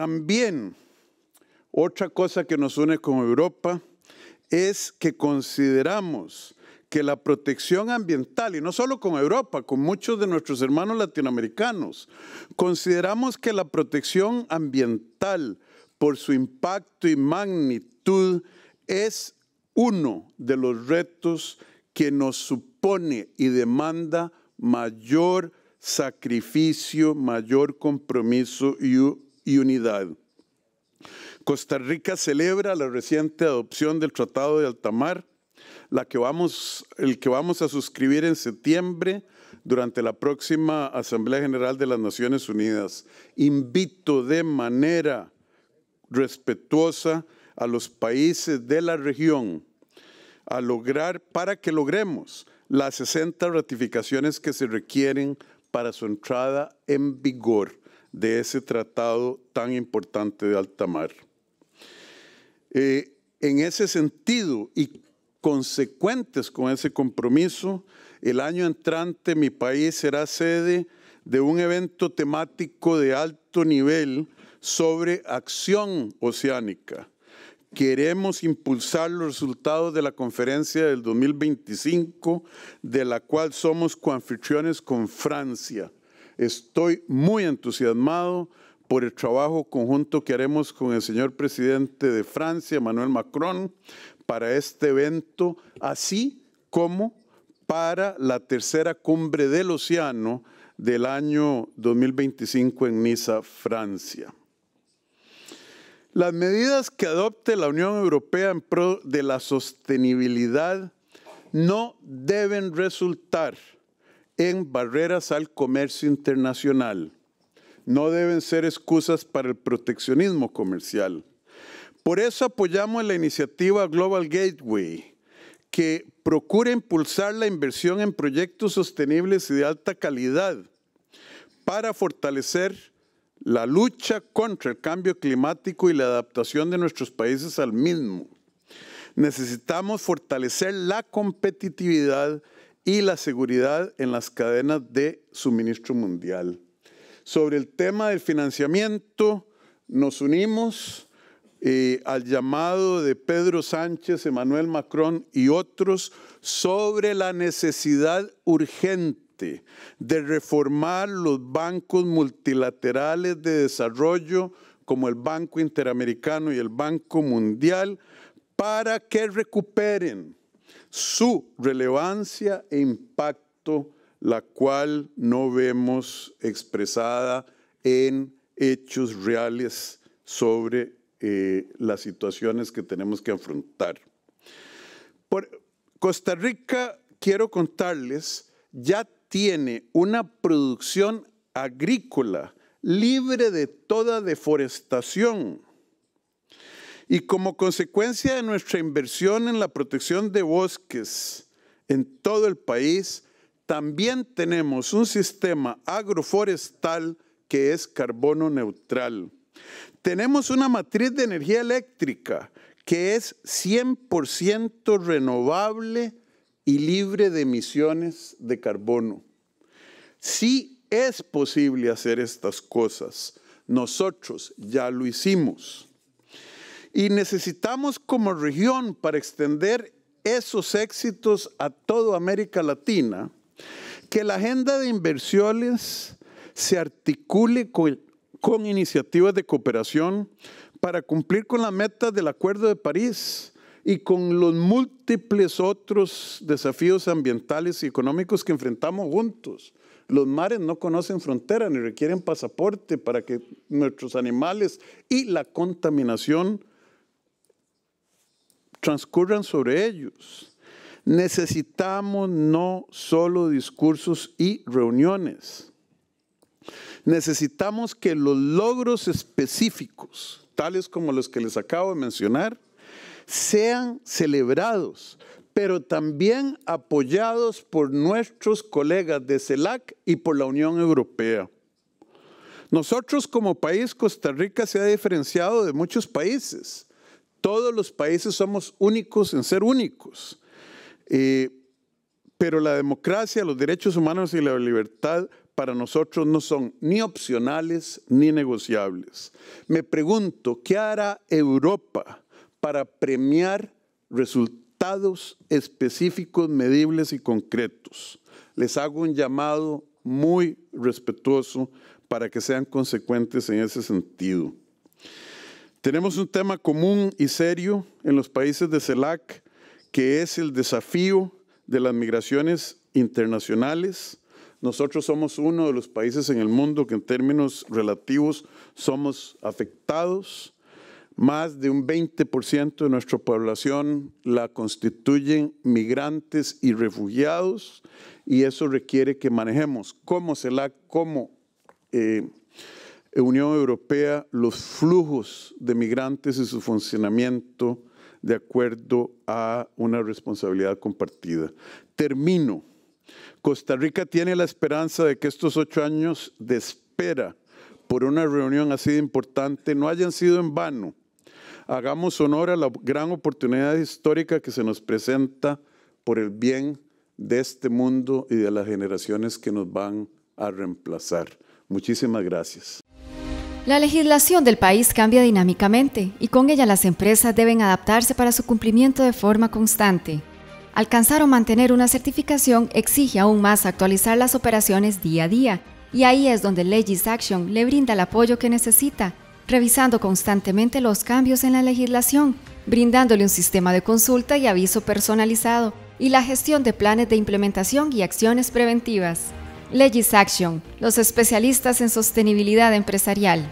También otra cosa que nos une con Europa es que consideramos que la protección ambiental, y no solo con Europa, con muchos de nuestros hermanos latinoamericanos, consideramos que la protección ambiental por su impacto y magnitud es uno de los retos que nos supone y demanda mayor sacrificio, mayor compromiso y unidad. Costa Rica celebra la reciente adopción del Tratado de Altamar, la que vamos, el que vamos a suscribir en septiembre durante la próxima Asamblea General de las Naciones Unidas. Invito de manera respetuosa a los países de la región a lograr, para que logremos las 60 ratificaciones que se requieren para su entrada en vigor de ese tratado tan importante de alta mar. Eh, en ese sentido y consecuentes con ese compromiso, el año entrante mi país será sede de un evento temático de alto nivel sobre acción oceánica. Queremos impulsar los resultados de la conferencia del 2025, de la cual somos coanfitriones con Francia Estoy muy entusiasmado por el trabajo conjunto que haremos con el señor presidente de Francia, Manuel Macron, para este evento, así como para la tercera cumbre del océano del año 2025 en Niza, Francia. Las medidas que adopte la Unión Europea en pro de la sostenibilidad no deben resultar en barreras al comercio internacional. No deben ser excusas para el proteccionismo comercial. Por eso apoyamos la iniciativa Global Gateway, que procura impulsar la inversión en proyectos sostenibles y de alta calidad para fortalecer la lucha contra el cambio climático y la adaptación de nuestros países al mismo. Necesitamos fortalecer la competitividad y la seguridad en las cadenas de suministro mundial. Sobre el tema del financiamiento, nos unimos eh, al llamado de Pedro Sánchez, Emmanuel Macron y otros sobre la necesidad urgente de reformar los bancos multilaterales de desarrollo como el Banco Interamericano y el Banco Mundial para que recuperen su relevancia e impacto, la cual no vemos expresada en hechos reales sobre eh, las situaciones que tenemos que afrontar. Por Costa Rica, quiero contarles, ya tiene una producción agrícola libre de toda deforestación y como consecuencia de nuestra inversión en la protección de bosques en todo el país, también tenemos un sistema agroforestal que es carbono neutral. Tenemos una matriz de energía eléctrica que es 100% renovable y libre de emisiones de carbono. Sí es posible hacer estas cosas. Nosotros ya lo hicimos. Y necesitamos como región para extender esos éxitos a toda América Latina, que la agenda de inversiones se articule con, iniciativas de cooperación para cumplir con la meta del Acuerdo de París y con los múltiples otros desafíos ambientales y económicos que enfrentamos juntos. Los mares no conocen frontera ni requieren pasaporte para que nuestros animales y la contaminación transcurran sobre ellos. Necesitamos no solo discursos y reuniones. Necesitamos que los logros específicos, tales como los que les acabo de mencionar, sean celebrados, pero también apoyados por nuestros colegas de CELAC y por la Unión Europea. Nosotros como país, Costa Rica se ha diferenciado de muchos países todos los países somos únicos en ser únicos. Eh, pero la democracia, los derechos humanos y la libertad para nosotros no son ni opcionales ni negociables. Me pregunto, ¿qué hará Europa para premiar resultados específicos, medibles y concretos? Les hago un llamado muy respetuoso para que sean consecuentes en ese sentido. Tenemos un tema común y serio en los países de CELAC, que es el desafío de las migraciones internacionales. Nosotros somos uno de los países en el mundo que en términos relativos somos afectados. Más de un 20% de nuestra población la constituyen migrantes y refugiados y eso requiere que manejemos como CELAC, como eh, Unión Europea los flujos de migrantes y su funcionamiento de acuerdo a una responsabilidad compartida. Termino. Costa Rica tiene la esperanza de que estos ocho años de espera por una reunión así importante no hayan sido en vano. Hagamos honor a la gran oportunidad histórica que se nos presenta por el bien de este mundo y de las generaciones que nos van a reemplazar. Muchísimas gracias. La legislación del país cambia dinámicamente y con ella las empresas deben adaptarse para su cumplimiento de forma constante. Alcanzar o mantener una certificación exige aún más actualizar las operaciones día a día y ahí es donde Legis Action le brinda el apoyo que necesita, revisando constantemente los cambios en la legislación, brindándole un sistema de consulta y aviso personalizado y la gestión de planes de implementación y acciones preventivas. Legis Action, los especialistas en sostenibilidad empresarial.